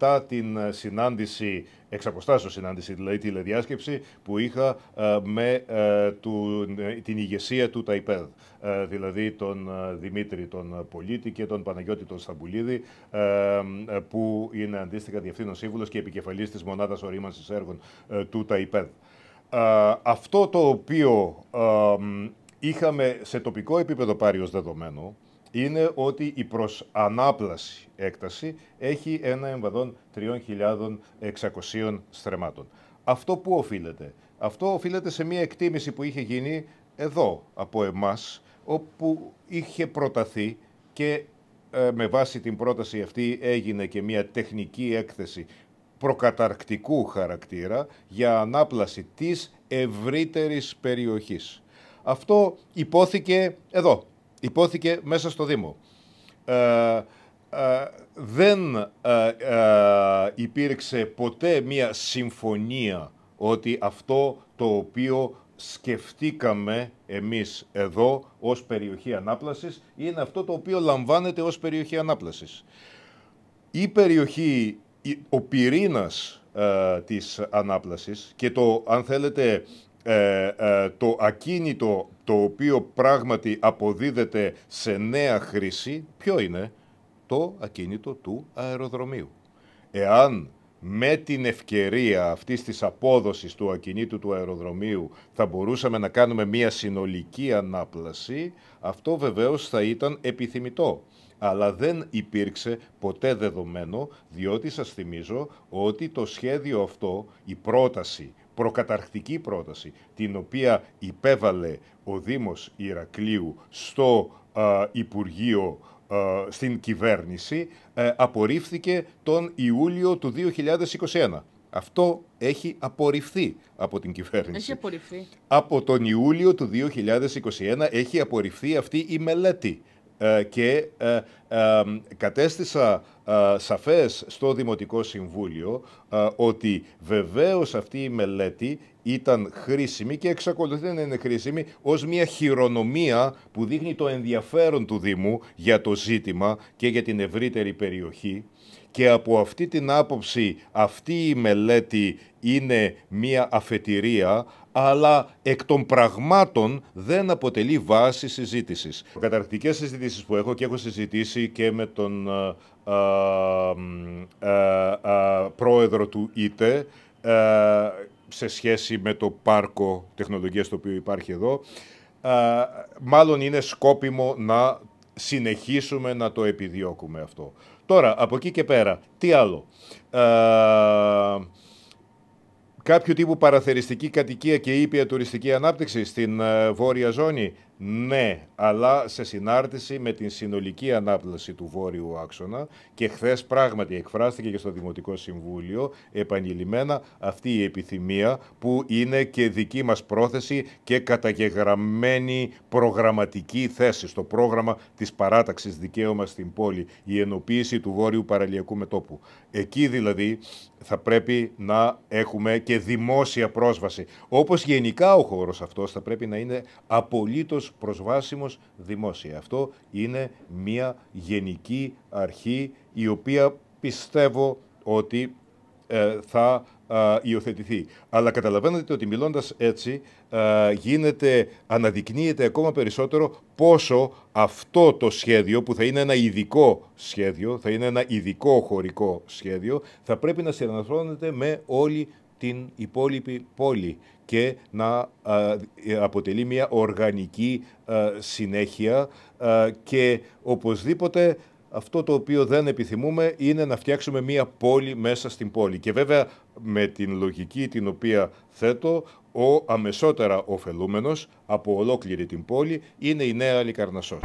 μετά την ε, συνάντηση, εξαποστάσεως συνάντηση, δηλαδή τηλεδιάσκεψη που είχα ε, με ε, την ηγεσία του ΤΑΙΠΕΔ, δηλαδή τον Δημήτρη τον Πολίτη και τον Παναγιώτη τον Σταμπουλίδη, που είναι αντίστοιχα διευθύνων σύμβουλος και επικεφαλής της μονάδας ορίμανσης έργων του ΤΑΙΠΕΔ. Αυτό το οποίο είχαμε σε τοπικό επίπεδο πάρει ως δεδομένο, είναι ότι η προσανάπλαση ανάπλαση έκταση έχει ένα εμβαδόν 3.600 στρεμάτων. Αυτό που οφείλεται. Αυτό οφείλεται σε μια εκτίμηση που είχε γίνει εδώ από εμάς, όπου είχε προταθεί και ε, με βάση την πρόταση αυτή έγινε και μια τεχνική έκθεση προκαταρκτικού χαρακτήρα για ανάπλαση της ευρύτερης περιοχής. Αυτό υπόθηκε εδώ, υπόθηκε μέσα στο Δήμο. Ε, ε, δεν ε, υπήρξε ποτέ μία συμφωνία ότι αυτό το οποίο σκεφτήκαμε εμείς εδώ ως περιοχή ανάπλασης είναι αυτό το οποίο λαμβάνεται ως περιοχή ανάπλασης. Η περιοχή, ο πυρήνας της ανάπλασης και το, αν θέλετε, ε, ε, το ακίνητο το οποίο πράγματι αποδίδεται σε νέα χρήση, ποιο είναι το ακίνητο του αεροδρομίου. Εάν με την ευκαιρία αυτής της απόδοσης του ακινήτου του αεροδρομίου θα μπορούσαμε να κάνουμε μια συνολική ανάπλαση, αυτό βεβαίως θα ήταν επιθυμητό. Αλλά δεν υπήρξε ποτέ δεδομένο, διότι σας θυμίζω ότι το σχέδιο αυτό, η πρόταση προκαταρκτική πρόταση την οποία υπέβαλε ο Δήμος Ηρακλείου στο ε, Υπουργείο ε, στην κυβέρνηση ε, απορρίφθηκε τον Ιούλιο του 2021. Αυτό έχει απορριφθεί από την κυβέρνηση. Έχει απορριφθεί. Από τον Ιούλιο του 2021 έχει απορριφθεί αυτή η μελέτη. Ε, και ε, κατέστησα ε, σαφές στο Δημοτικό Συμβούλιο ότι βεβαίως αυτή η μελέτη ήταν χρήσιμη και εξακολουθεί να είναι χρήσιμη ως μια χειρονομία που δείχνει το ενδιαφέρον του Δήμου για το ζήτημα και για την ευρύτερη περιοχή. Και από αυτή την άποψη αυτή η μελέτη είναι μία αφετηρία, αλλά εκ των πραγμάτων δεν αποτελεί βάση συζήτησης. Καταρκτικές συζητήσεις που έχω και έχω συζητήσει και με τον ε, ε, ε, πρόεδρο του ΙΤΕ, σε σχέση με το πάρκο τεχνολογίας το οποίο υπάρχει εδώ, μάλλον είναι σκόπιμο να συνεχίσουμε να το επιδιώκουμε αυτό. Τώρα, από εκεί και πέρα, τι άλλο. Ε, κάποιο τύπου παραθεριστική κατοικία και ήπια τουριστική ανάπτυξη στην ε, βόρεια ζώνη. Ναι, αλλά σε συνάρτηση με την συνολική ανάπλαση του βόρειου άξονα και χθες πράγματι εκφράστηκε και στο Δημοτικό Συμβούλιο επανειλημμένα αυτή η επιθυμία που είναι και δική μας πρόθεση και καταγεγραμμένη προγραμματική θέση στο πρόγραμμα της παράταξης δικαίωμα στην πόλη, η ενοποίηση του βόρειου παραλιακού μετόπου. Εκεί δηλαδή θα πρέπει να έχουμε και δημόσια πρόσβαση. Όπως γενικά ο χώρος αυτός θα πρέπει να είναι απολύτως προσβάσιμος δημόσια. Αυτό είναι μια γενική αρχή η οποία πιστεύω ότι ε, θα ε, υιοθετηθεί. Αλλά καταλαβαίνετε ότι μιλώντας έτσι ε, γίνεται, αναδεικνύεται ακόμα περισσότερο πόσο αυτό το σχέδιο που θα είναι ένα ειδικό σχέδιο, θα είναι ένα ειδικό χωρικό σχέδιο, θα πρέπει να συναντρώνεται με όλη την υπόλοιπη πόλη και να ε, ε, αποτελεί μια οργανική ε, συνέχεια και οπωσδήποτε αυτό το οποίο δεν επιθυμούμε είναι να φτιάξουμε μία πόλη μέσα στην πόλη. Και βέβαια με την λογική την οποία θέτω, ο αμεσότερα ωφελούμενος από ολόκληρη την πόλη είναι η Νέα Λικαρνασσός.